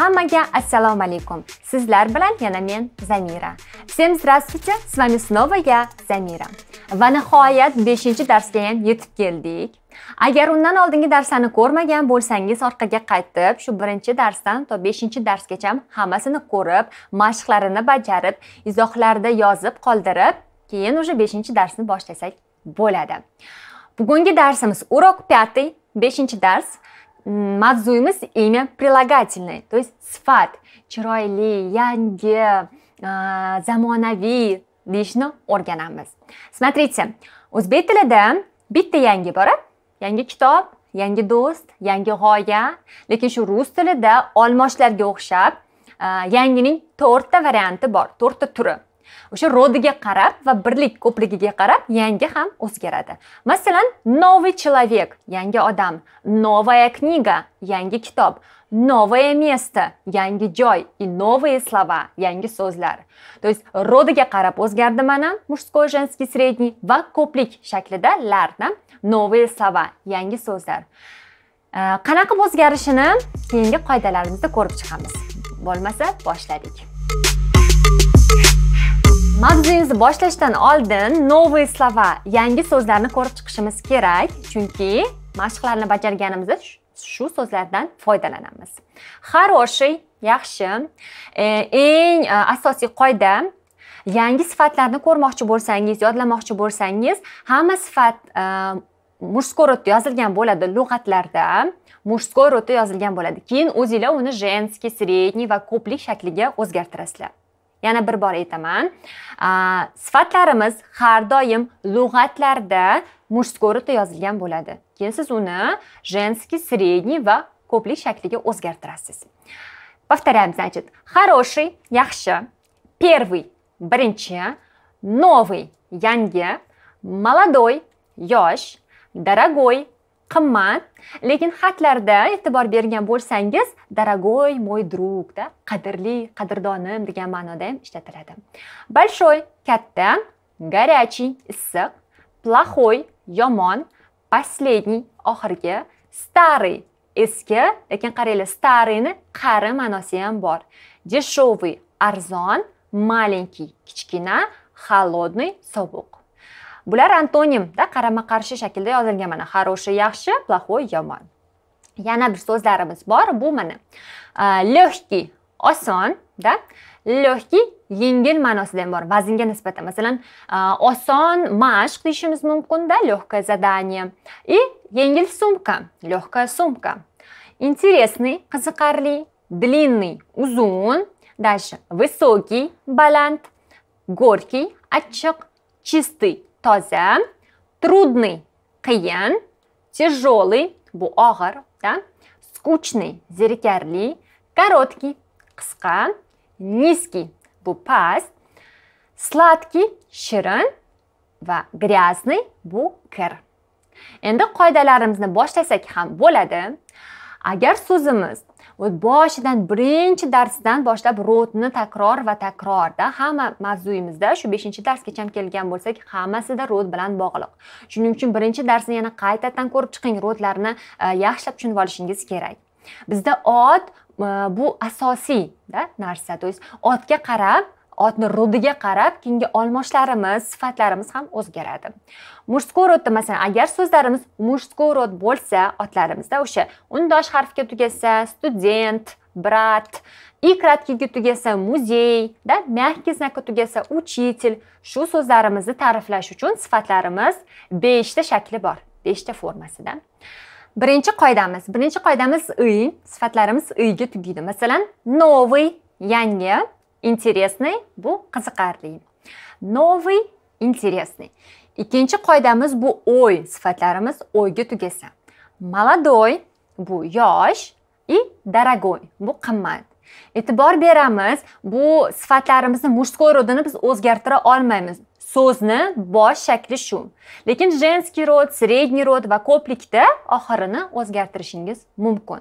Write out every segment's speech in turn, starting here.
Hammaga assalomu alaykum. Sizlar bilan yana men Zamira. Всем здравствуйте, с вами снова я, Замира. Va nihoyat 5-darsga ham yetib keldik. Agar undan oldingi darslarni ko'rmagan bo'lsangiz, orqaga qaytib, shu 1-darsdan to 5-darsgacha hammasini ko'rib, mashqlarini bajarib, izohlarda yozib qoldirib, keyin уже 5-darsni boshlasak bo'ladi. Bugungi darsimiz urok 5, 5-dars. мазуемость имя прилагательное, то есть сфат, чуройли, янге, замуанави, лично органамбас. Смотрите, узбекили да, битты янге бара, янге китап, янге дост, янге гоя, лекин шу русты да, олмашлерге ухшаб, янгенин торта варианты бар, торта туры. o'sha rodiga qarab va birlik ko'pligiga qarab yangi ham o'zgaradi masalan новый человек yangi odam новая книга yangi kitob новое место yangi joy и новые слова yangi so'zlar то есть rodiga qarab o'zgardi mana мужской женский средний va ko'plik shaklida larni новые слова yangi so'zlar э, qanaqa o'zgarishini keyingi qoidalarimizda ko'rib chiqamiz bo'lmasa boshladik mavzuyimizni boshlashdan oldin новые slova yangi so'zlarni ko'rib chiqishimiz kerak chunki mashqlarni bajarganimizda shu so'zlardan foydalanamiz хороший yaxshi e, eng e, asosiy qoida yangi sifatlarni ko'rmoqchi bo'lsangiz yodlamoqchi bo'lsangiz hamma sifat мужской e, yozilgan bo'ladi lug'atlarda мужской yozilgan bo'ladi keyin o'zinglar uni женский средний va ko'plik shakliga o'zgartirasizlar yana bir bor aytaman sifatlarimiz har doim lug'atlarda mushsko'rida yozilgan bo'ladi keyin siz uni женский средний va ko'plik shakliga o'zgartirasiz повторяем значит хороший yaxshi первый birinchi новый yangi молодой yosh дорогой qimmat lekin xatlarda e'tibor bergan bo'lsangiz дорогой мой другda qadrli qadrdonim degan ma'noda ham ishlatiladi большой katta горячий issiq плохой yomon последний oxirgi старый eski lekin qaranglar старыйni qari ma'nosi ham bor дешевый arzon маленький kichkina холодный sovuq bular antonimda qarama qarshi shaklda yozilgan mana хороший yaxshi плохой yomon yana bir so'zlarimiz bor bu mana легкий oson да легкий yengil ma'nosida ham bor vaznga nisbatan masalan oson mashq deyishimiz mumkinda легкое задание и yengil sumka легкая сумка интересный qiziqarli длинный uzun дальше высокий baland горький achchiq чистый тоза, трудный, кыен, тяжелый, бу огар, да? скучный, зерикерли, короткий, кска, низкий, бу паст. сладкий, ширан, ва грязный, бу кер. Энди қойдаларымызны боштайсак хам болады. Агар сузымыз boshidan birinchi darsdan boshlab rotni takror va takrorda hamma mavzuyimizda shu beshinchi darsgacha kelgan bo'lsak hammasida rot bilan bog'liq shuning uchun birinchi darsni yana qaytadan ko'rib chiqing rotlarni e, yaxshilab tushunib olishingiz kerak bizda ot e, bu asosiy narsa то есть otga qarab otni rodiga qarab keyingi olmoshlarimiz sifatlarimiz ham o'zgaradi мужской родda masalan agar so'zlarimiz мужской род bo'lsa otlarimizda o'sha undosh harfga tugasa student brat и краткийga tugasa muzey да мягкий знакка tugasa учитель shu so'zlarimizni ta'riflash uchun sifatlarimiz beshta shakli bor beshta formasida birinchi qoidamiz birinchi qoidamiz i sifatlarimiz iyga tugaydi masalan новый yangi интересный бу qiziqarli новый интересный ikkinchi qoidamiz bu o'y sifatlarimiz o'yga tugasa молодой bu yosh и дорогой bu qimmat e'tibor beramiz bu sifatlarimizni мужской родini biz o'zgartira olmaymiz so'zni bosh shakli shu lekin женский род средний род va ko'plikda oxirini o'zgartirishingiz mumkin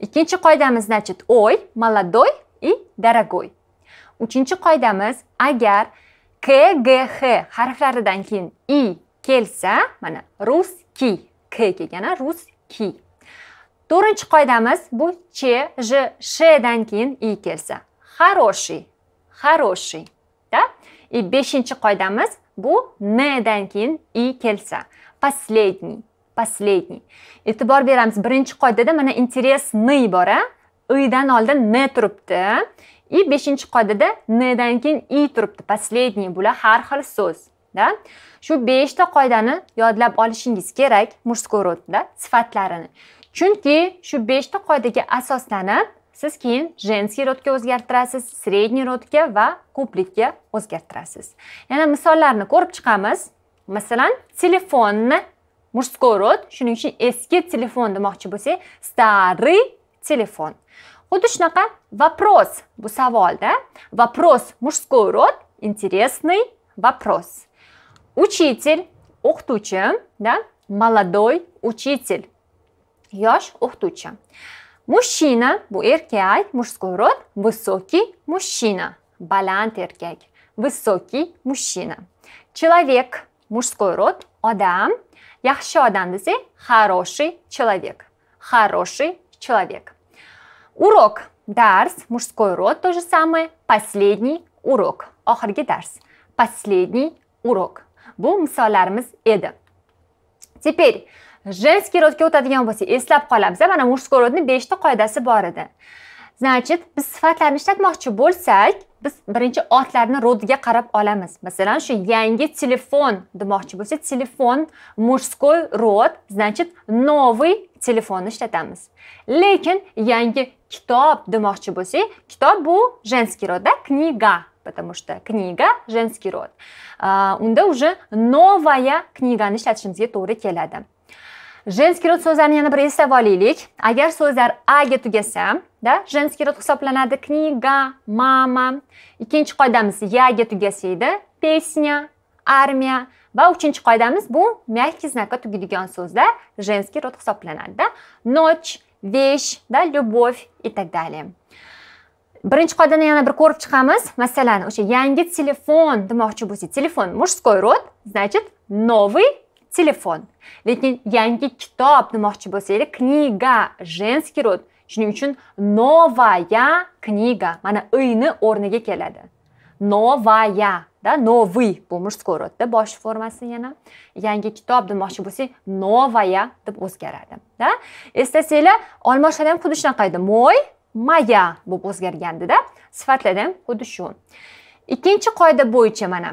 ikkinchi qoidamiz значит o'y молодой и дорогой uchinchi qoidamiz agar k g x harflaridan keyin i kelsa mana ruski k kelgani ruski to'rtinchi qoidamiz bu ch j shdan keyin i kelsa хороший хороший да и beshinchi qoidamiz bu ndan keyin i kelsa последний последний e'tibor beramiz birinchi qoidada mana интересный bora i'dan oldin n turibdi и beshinchi qoidada ndan keyin и turibdi последний bular har xil so'z да shu beshta qoidani yodlab olishingiz kerak мужской родda sifatlarini chunki shu beshta qoidaga asoslanib siz keyin женский родga o'zgartirasiz средний родga va ko'plikka o'zgartirasiz yana misollarni ko'rib chiqamiz masalan telefonni мужской род shuning uchun eski telefon demoqchi bo'lsak телефон. xuddi shunaqa вопрос бусавол, да? вопрос мужской род интересный вопрос учитель ухтуча, да молодой учитель Ёш ухтуча. Мужчина, бу erkak мужской род высокий мужчина Балант erkak высокий мужчина человек мужской род одам. Яхшо одам desak хороший человек хороший человек Урок. Дарс. Мужской род. То же самое. Последний урок. Охарги дарс. Последний урок. Бум misollarimiz эда. Теперь женский родga o'tadigan bo'lsak, eslab qolamiz. Mana мужской родning 5 ta qoidasi bor edi. Значит, biz sifatlarni ishlatmoqchi bo'lsak, biz birinchi otlarni rodiga qarab olamiz. Masalan, shu yangi telefon demoqchi bo'lsak, telefon мужской род, значит, новый телефон ishlatamiz. Lekin yangi kitob demoqchi bo'lsak kitob bu женский родda книга потому что книга женский род unda уже новая knigani ishlatishimizga to'g'ri keladi женский род so'zlarini yana bir eslab olaylik agar so'zlar aga tugasa да женский род hisoblanadi kniga mama ikkinchi qoidamiz ga tugasa edi pesnya armiya va uchinchi qoidamiz bu мягкий знакка tugadigan so'zlar женский род hisoblanadida noch вещь, да, любовь и так далее. birinchi qoidani yana bir ko'rib chiqamiz masalan o'sha yangi telefon demoqchi bo'lsak telefon мужской род значит новый telefon lekin yangi kitob demoqchi bo'lsak книга женский род shuning uchun новая книга. mana iyni o'rniga keladi новая, да новый bu мужской родda bosh formasi yana yangi kitob demoqchi bo'lsak novaya deb o'zgaradi да eslasanglar olmoshada ham xuddi shunaqa edi moy maya bo'lib o'zgargandida sifatlarda ham xuddi shu ikkinchi qoida bo'yicha mana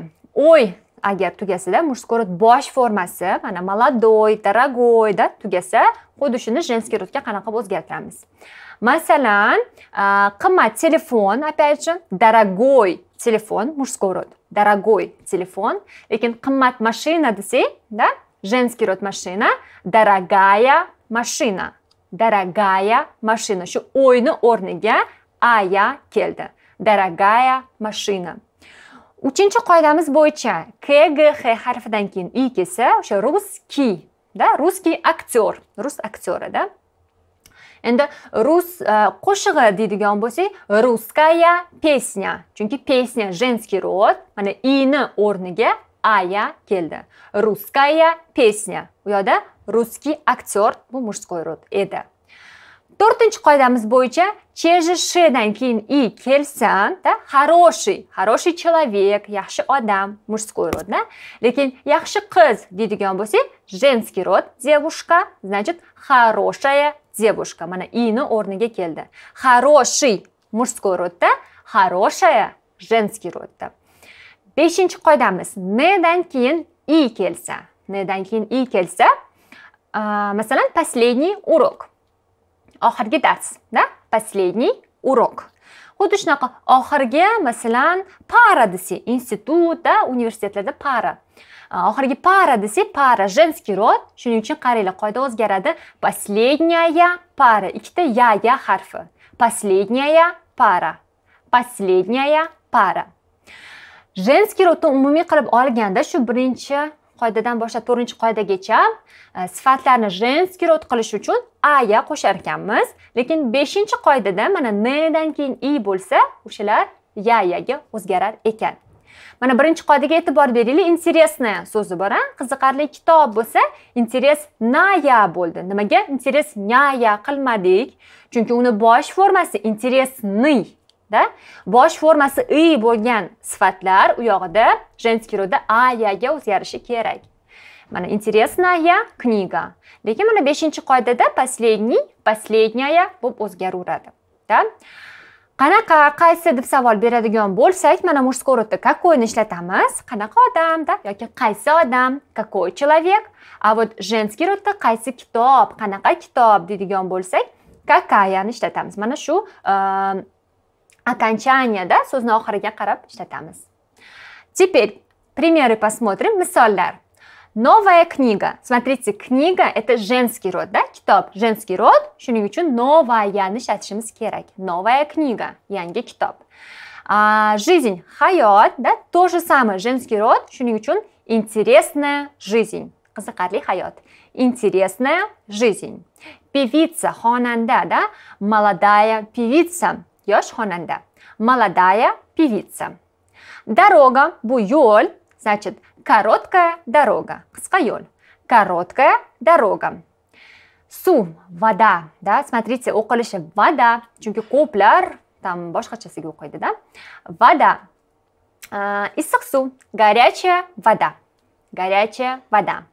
o'y agar tugasida мужской род bosh formasi mana молодой дорогой да tugasa xuddi shuni женский rodga qanaqa o'zgartiramiz masalan qimmat telefon опять же дорогой телефон мужского род дорогой телефон, лекин кымат машина десе, да, женский род машина, дорогая машина, дорогая машина, шу ойны орныге, ая келди дорогая машина. Учинчи койдамыз бойча, КГХ харфадан кин икесе, еще русский, да, русский актер, рус актера, да, endi rus e, qo'shig'i deydigan bo'lsak ruskaya pesnya chunki pesnya женский род mana ini o'rniga aya keldi ruskaya pesnya u yoqda ruskiy aktyor bu мужской род edi to'rtinchi qoidamiz bo'yicha chejishdan keyin i kelsa да хороший хороший человек yaxshi odam мужской род да lekin yaxshi qiz deydigan bo'lsak женский род девушка значит хорошая девушка mana ино o'rniga keldi хороший мужской родта, хорошая женский родта. beshinchi qoidamiz Недан keyin i kelsa Недан keyin i kelsa masalan последний урок oxirgi dars да последний урок xuddi shunaqa oxirgi masalan para desa institutda universitetlarda para oxirgi para desa para женский род shuning uchun qaranglar qoida o'zgaradi последняя para ikkita ya harfi последняя para последняя para женский родni umumiy qilib olganda shu birinchi qoidadan boshlab to'rtinchi qoidagacha e, sifatlarni jenskiy rod qilish uchun a qo'shar ekanmiz lekin beshinchi qoidada mana dan keyin i bo'lsa o'shalar ya yaga o'zgarar ekan mana birinchi qoidaga e'tibor beraylik интересное so'zi bor a qiziqarli kitob bo'lsa naya bo'ldi nimaga naya qilmadik chunki uni bosh formasi интересный да bosh formasi i bo'lgan sifatlar u yog'ida женский ro'da a yaga o'zgarishi kerak mana интересная книга lekin mana beshinchi qoidada последний последняя bo'lib o'zgaraveradi да qanaqa qaysi deb savol beradigan bo'lsak mana мужской родda какойni ishlatamiz qanaqa да yoki qaysi odam какой человек а вот женский родda qaysi kitob qanaqa kitob deydigan bo'lsak kakayani ishlatamiz mana shu ehm, окончание, окончанияда so'zni oxiriga qarab ishlatamiz теперь примеры посмотрим misollar новая книга смотрите книга это женский род да kitob женский род shuning uchun novayani ishlatishimiz kerak новая книга янги kitob а, жизнь hayot да то же самое женский род shuning uchun интересная жизнь qiziqarli hayot интересная жизнь певица xonanda да молодая певица yosh xonanda молодая певица дорога bu значит короткая дорога qisqa короткая дорога Су вода да смотрите o'qilishi вода chunki ko'plar там boshqachasiga да. вода issiq а, suv горячая вода горячая вода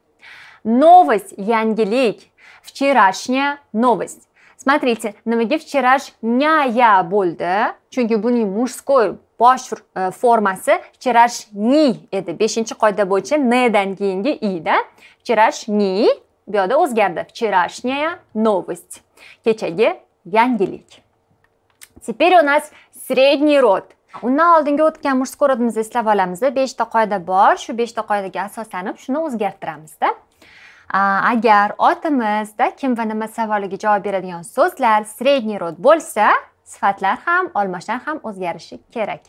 новость yangilik вчерашняя новость Смотрите, на nimaga вчерашняя bo'ldi? Chunki buning mujskoy bosh e, formasi вчерашний edi. 5-qoida bo'yicha ndan keyingi i da. Вчерашний bu yerda o'zgardi. Вчерашняя новость. Kechagi yangilik. Теперь у нас средний род. undan oldingi o'tgan мужской родimizni eslab olamiz beshta qoida bor shu beshta qoidaga asoslanib shuni o'zgartiramizda agar otimizda kim va nima savoliga javob beradigan so'zlar средний род bo'lsa sifatlar ham almashar ham o'zgarishi kerak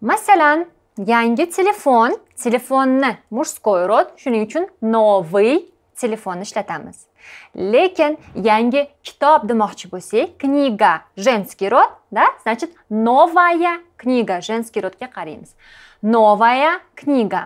masalan yangi telefon telefonni мужской род shuning uchun новый telefonni ishlatamiz Lekin yangi kitob demoqchi bo'lsak, kniga женский род, да? Значит, новая книга женский родga qaraymiz. Новая книга.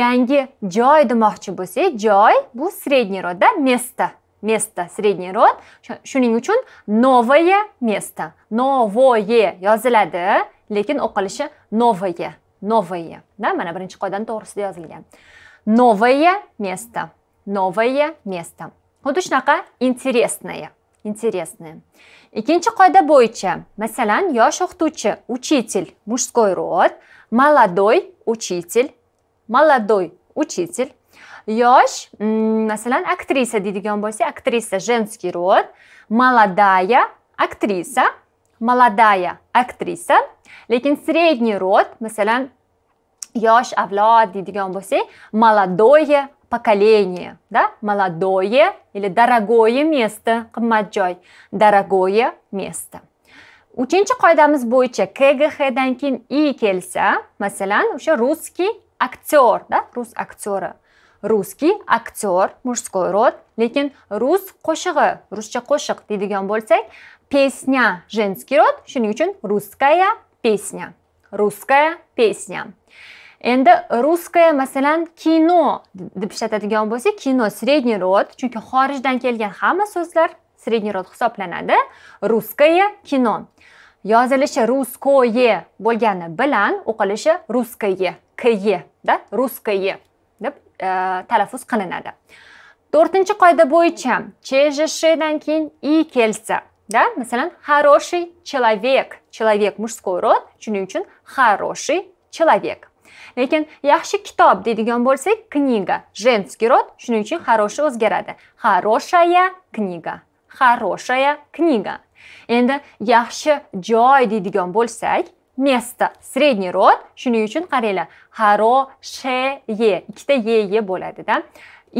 Yangi joy demoqchi bo'lsak, joy bu средний род, да? Место. Место средний род. Shuning uchun новое место. Новое yoziladi, lekin o'qilishi новое. Новое, да? Mana birinchi qoidadan to'g'risida yozilgan. Новое место. Новое место. xuddi shunaqa интересное интересное ikkinchi qoida bo'yicha masalan yosh o'qituvchi учитель мужской род молодой учитель молодой учитель yosh masalan aktrisa deydigan bo'lsak aktrisa женский род молодая aktrisa молодая aktrisa lekin средний род masalan yosh avlod deydigan bo'lsak молодое поколение, да? Молодое или дорогое место, кмаджой, дорогое место. Учинчи койдамыз бойча КГХ-дан и келса, масалан, уже русский актер, да? Рус актера. Русский актер, мужской род, лекин рус кошығы, русча кошык, дейдеген болсай, песня, женский род, шынгичун русская песня. Русская песня. endi ruskaya masalan kino deb ishlatadigan bo'lsak kino средний род chunki xorijdan kelgan hamma so'zlar средний род hisoblanadi ruskaya kino yozilishi ruskoye bo'lgani bilan o'qilishi ruskoye kye да ruskoye deb e, talaffuz qilinadi to'rtinchi qoida bo'yicha chejishdan keyin i kelsa да masalan хороший человек человек мужской род shuning uchun хороший человек lekin yaxshi kitob deydigan bo'lsak kniga женский род shuning uchun хороший o'zgaradi хорошая kniga хорошая kniga endi yaxshi joy deydigan bo'lsak место средний род shuning uchun qaranglar хорошее ikkita ye ye bo'ladida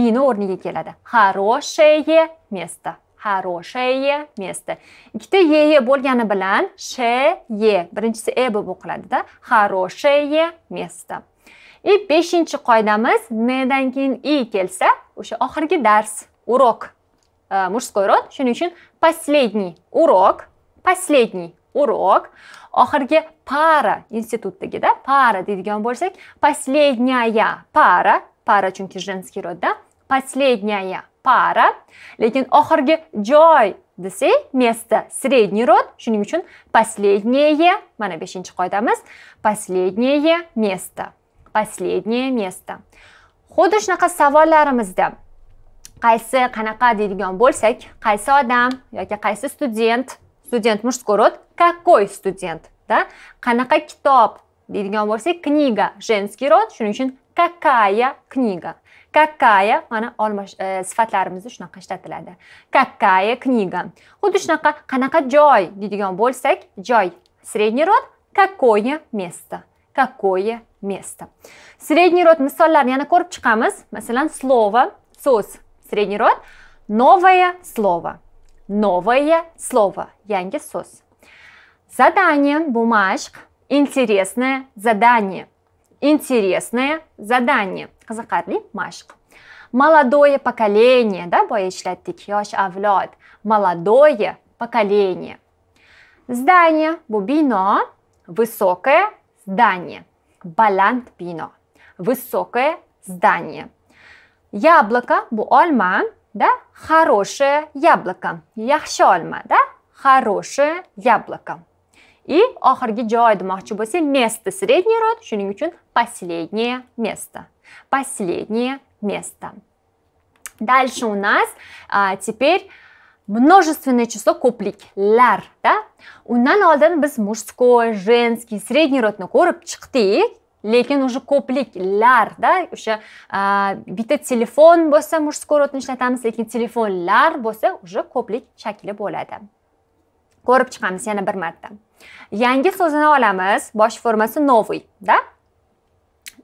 ini o'rniga keladi хорошее место хорошее место ikkita ye bo'lgani bilan she ye birinchisi e bo'lib o'qiladida хорошее место и beshinchi qoidamiz ndan keyin i kelsa o'sha oxirgi dars urok. мужской e, род shuning uchun последний урок последний урок oxirgi para institutdagida para deydigan bo'lsak последняя para para chunki женский родda последняя para lekin oxirgi joy desak место средний род shuning uchun последнее mana beshinchi qoidamiz последнее место последнее место xuddi shunaqa savollarimizda qaysi qanaqa deydigan bo'lsak qaysi odam yoki qaysi student student мужской род какой студент да qanaqa kitob deydigan bo'lsak kniga женский род shuning uchun какая книга какая она mana э, sifatlarimizda shunaqa ishlatiladi какая книга xuddi shunaqa qanaqa joy deydigan bo'lsak джой средний род какое место какое место средний род misollarini yana ko'rib chiqamiz masalan слово so'z средний род новое слово новое слово yangi so'z задание бумажк интересное задание интересное задание qiziqarli mashq молодое поколение да boya ishlatdik yosh avlod молодое поколение здание Бубино, высокое здание Балант Бино, высокое здание яблоко bu olma да хорошее яблоко yaxshi olma да хорошее яблоко и oxirgi joy demoqchi место средний род shuning uchun последнее место последнее место. Дальше у нас а, теперь множественное число куплик. Ляр, да? У нас без мужской, женский, средний рот на короб чхты. Лекин уже куплик ляр, да, уже а, бита телефон босса мужской род начинает там, лекин телефон ляр босса уже куплик чакили болады. Короб чхамс, я набермата. Янги созана оламас, баш формасы новый, да?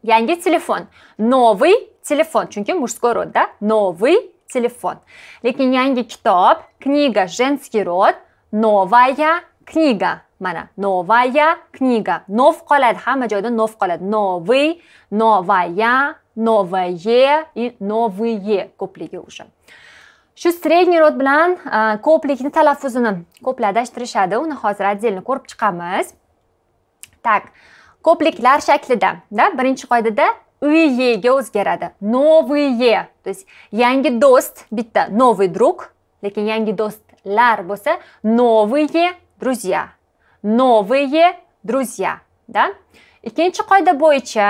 Янги телефон. Новый телефон. Чунки мужской род, да? Новый телефон. Ләкин яңгы китап, книга женский род. Новая книга. Мана, новая книга. Нов калад, хама жайда нов калад. Новый, новая, новое и новые куплиги уже. shu средний род bilan ko'plikni talaffuzini ko'plar adashtirishadi uni hozir отдельно ko'rib chiqamiz так ko'pliklar shaklida да birinchi qoidada uyega o'zgaradi новые то есть yangi do'st bitta новый друг lekin yangi do'stlar bo'lsa новые друзья новые друзья да ikkinchi qoida bo'yicha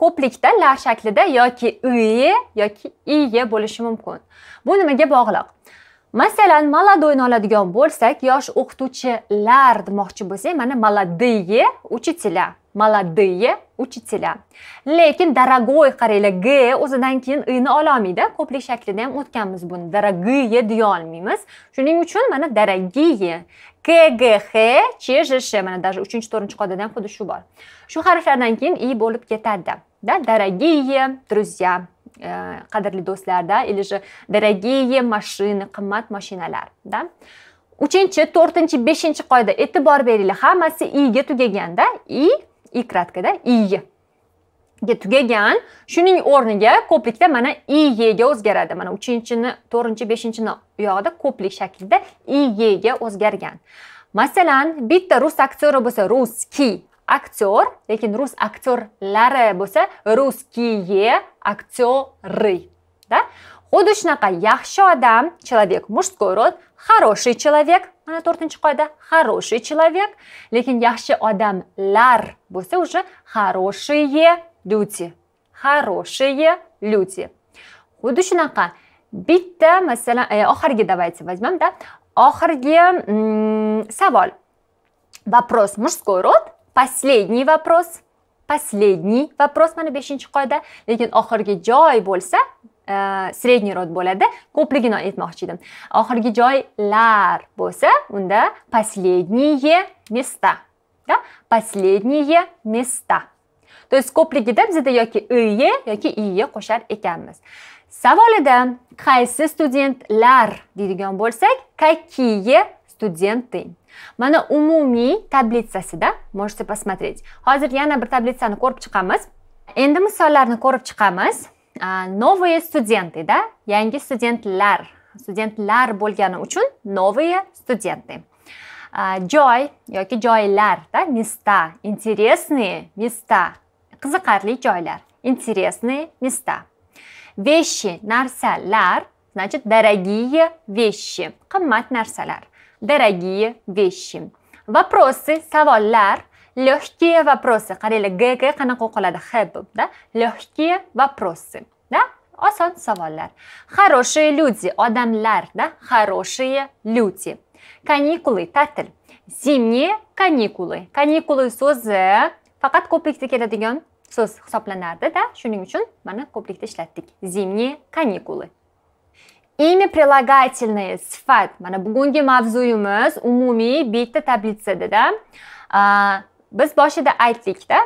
ko'plikda lar shaklida yoki ie yoki iye bo'lishi mumkin bu nimaga bog'liq masalan молодойni oladigan bo'lsak yosh o'qituvchilar demoqchi bo'lsak mana молодые учителя молодые учителя lekin дорогой qaranglar g o'zidan keyin ini ololmaydi ko'plik shaklida ham o'tganmiz buni дорогие deya olmaymiz shuning uchun mana дорогие kgh sh mana даже uchinchi to'rtinchi qodada ham xuddi shu bor shu harflardan keyin i bo'lib ketadida дорогие друзья Э, qadrli do'stlarda или же дорогие машины qimmat mashinalar да uchinchi to'rtinchi beshinchi qoida e'tibor beringlar hammasi iga tugaganda i i kratkada iyi ga tugagan shuning o'rniga ko'plikda mana iyega o'zgaradi mana uchinchini to'rtinchi beshinchini uyog'ida ko'plik shaklida iyega o'zgargan masalan bitta rus aktyori bo'lsa ruskiy aktyor lekin rus aktyorlari bo'lsa ruskiye aktyori да xuddi shunaqa yaxshi odam человек мужской род хороший человек mana to'rtinchi qoida хороший человек lekin yaxshi odamlar bo'lsa уже хорошие люди хорошие люди xuddi shunaqa bitta masalan e, oxirgi давайте возьмем да oxirgi savol вопрос мужской род последний вопрос последний вопрос mana beshinchi qoida lekin oxirgi joy bo'lsa э, средний род bo'ladi ko'pligini aytmoqchi edim oxirgi joylar bo'lsa unda последние места да последние места то есть ko'pligida bizda yoki iye yoki iye qo'shar ekanmiz savolida qaysi studentlar deydigan bo'lsak какие студенты. Mana umumiy tablitsasida можете посмотреть. Hozir yana bir tablitsani ko'rib chiqamiz. Endi misollarni ko'rib chiqamiz. Новые студенты, да? Yangi studentlar. Studentlar bo'lgani uchun новые студенты. Joy yoki joylar, да, места, интересные места, qiziqarli joylar, интересные места. Вещи, narsalar, значит, дорогие вещи, qimmat narsalar. дорогие вещи. Вопросы, саволлар, легкие вопросы. Карели ГГ, ханаку колада хэбб, да? Легкие вопросы, да? Осан саволлар. Хорошие люди, одамлар, да? Хорошие люди. Каникулы, татл. Зимние каникулы. Каникулы сузы. Факат куплекте кедадыгон. Сус хсопланарды, да? Шунин учун, мана куплекте шлаттик. Зимние каникулы. Имя прилагательное sifat. Mana bugungi mavzuyimiz umumiy bitta tablitsada biz boshida aytdikda,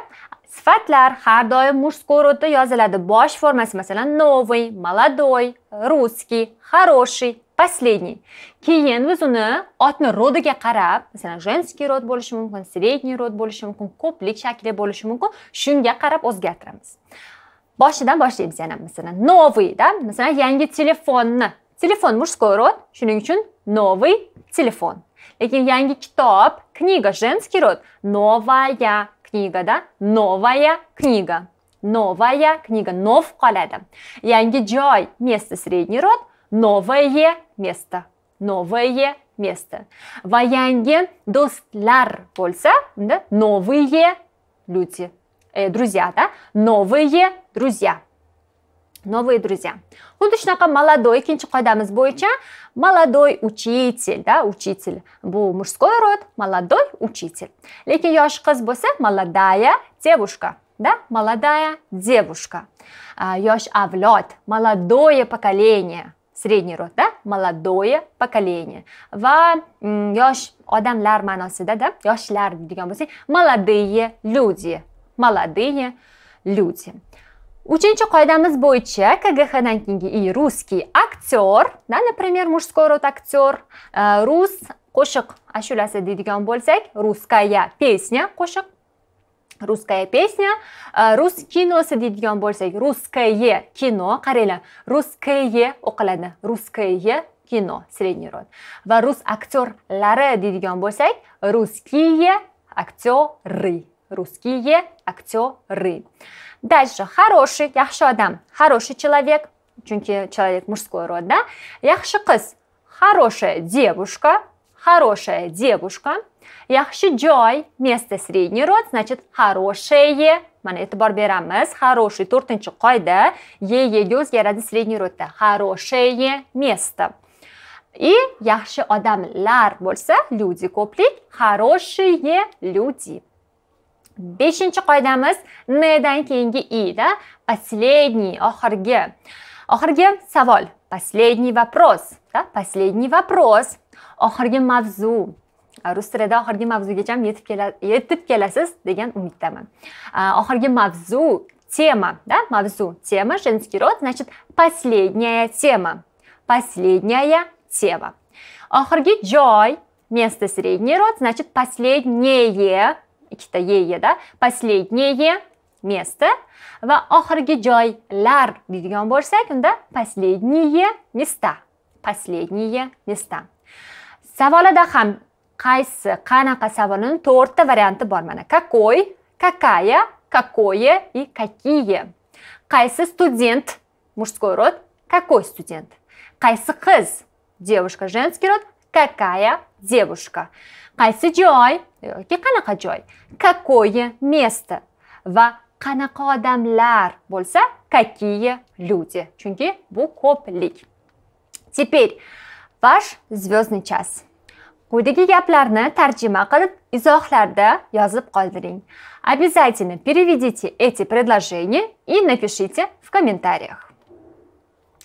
sifatlar har doim мужской ro'da yoziladi. Bosh formasi masalan novoy, molodoy, русский, хороший, последний. Keyin biz uni otni rodiga qarab, masalan, женский rod bo'lishi mumkin, средний rod bo'lishi mumkin, ko'plik shakli bo'lishi mumkin, shunga qarab o'zgartiramiz. boshidan boshlaymiz yana masalan noviyda masalan yangi telefonni telefon мужской род shuning uchun новый telefon lekin yangi kitob kniga женский род новая knigada новая книга новая книга нов qoladi yangi joy место средний род новое место новое место va yangi do'stlar bo'lsa unda новые люди э, друзья, да? Новые друзья. Новые друзья. Худо шунаqa молодой экинчи из бойча, молодой учитель, да, учитель. Bu мужской род, молодой учитель. Lekin yosh qiz bo'lsa молодая девушка, да, молодая девушка. Yosh а, авлёт, молодое поколение, средний род, да, молодое поколение. Va yosh odamlar ma'nosida, да, yoshlar deydigan bo'lsak, молодые люди, молодые люди. Uchinchi qoidamiz bo'yicha KGHdan keyingi i ruskiy aktyor, да, например, мужской род э, рус, qo'shiq ashulasi deydigan bo'lsak, русская песня, qo'shiq русская песня e, rus kinosi deydigan bo'lsak русское кино, qaranglar русское o'qiladi русское кино, средний род va rus aktyorlari deydigan bo'lsak русские aktyori Русские актеры. Дальше. Хороший, яхши адам. Хороший человек, чунки человек мужской род, да? Яхши кыз. Хорошая девушка. Хорошая девушка. Яхши джой. Место средний род, значит хорошее. Мана это барберамыз. Хороший. Төртінші қойда. Е-еге өзгереді средний родта. Хорошее место. И яхши адамлар больса люди коплик. Хорошие люди. beshinchi qoidamiz m dan keyingi i da последний oxirgi oxirgi savol последний вопрос да последний вопрос oxirgi mavzu rus tilida oxirgi mavzugacha ham yetib kela yetib kelasiz degan umiddaman oxirgi mavzu tema да mavzu tema женский род значит последняя тема последняя тема oxirgi joy место средний род значит последнее ikkita yeda последнее место va oxirgi joylar deydigan bo'lsak unda последние места последние места savolida ham qaysi qanaqa savolini to'rtta varianti bor mana какой какая какое и какие qaysi student мужской род какой student qaysi qiz девушка женский род какая девушка qaysi joy yoki qanaqa joy какое место va qanaqa odamlar bo'lsa какие люди chunki bu ko'plik теперь ваш звездный час quyidagi gaplarni tarjima qilib izohlarda yozib qoldiring обязательно переведите эти предложения и напишите в комментариях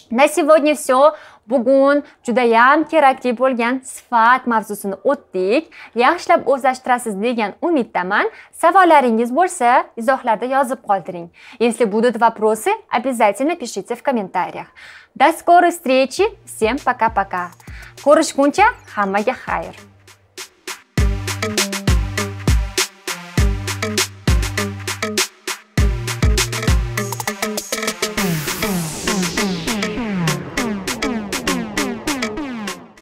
На сегодня все. bugun judayam kerakli bo'lgan sifat mavzusini o'tdik yaxshilab o'zlashtirasiz degan umiddaman savollaringiz bo'lsa izohlarda yozib qoldiring если будут вопросы обязательно пишите в комментариях до скорой встречи всем пока пока ko'rishguncha hammaga xayr